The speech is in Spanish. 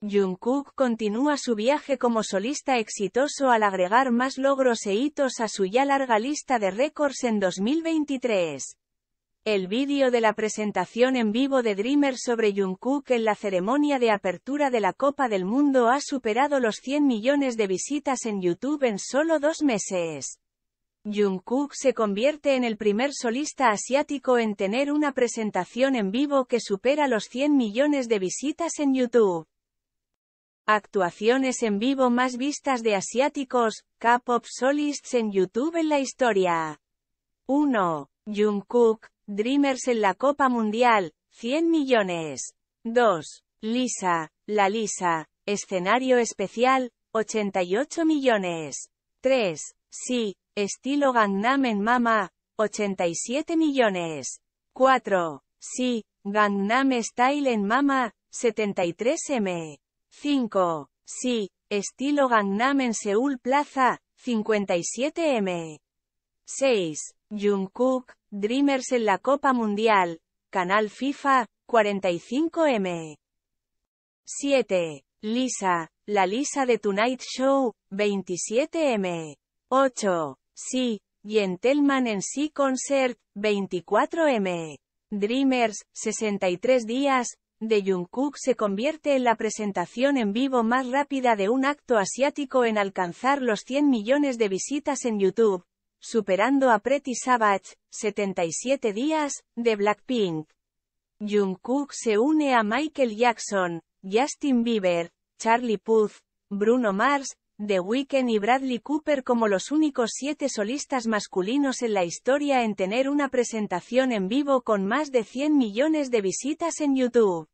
Jungkook continúa su viaje como solista exitoso al agregar más logros e hitos a su ya larga lista de récords en 2023. El vídeo de la presentación en vivo de Dreamer sobre Jungkook en la ceremonia de apertura de la Copa del Mundo ha superado los 100 millones de visitas en YouTube en solo dos meses. Jungkook se convierte en el primer solista asiático en tener una presentación en vivo que supera los 100 millones de visitas en YouTube. Actuaciones en vivo más vistas de asiáticos, K-pop solists en YouTube en la historia. 1. Jungkook, Dreamers en la Copa Mundial, 100 millones. 2. Lisa, La Lisa, escenario especial, 88 millones. 3. Sí, estilo Gangnam en Mama, 87 millones. 4. Sí, Gangnam Style en Mama, 73 m. 5. Sí, estilo Gangnam en Seúl Plaza, 57M. 6. Jungkook, Dreamers en la Copa Mundial, Canal FIFA, 45M. 7. Lisa, la Lisa de Tonight Show, 27M. 8. Sí, Gentleman en Sea Concert, 24M. Dreamers, 63 días, de Jungkook se convierte en la presentación en vivo más rápida de un acto asiático en alcanzar los 100 millones de visitas en YouTube, superando a Pretty Savage, 77 días, de Blackpink. Jungkook se une a Michael Jackson, Justin Bieber, Charlie Puth, Bruno Mars, The Weeknd y Bradley Cooper como los únicos siete solistas masculinos en la historia en tener una presentación en vivo con más de 100 millones de visitas en YouTube.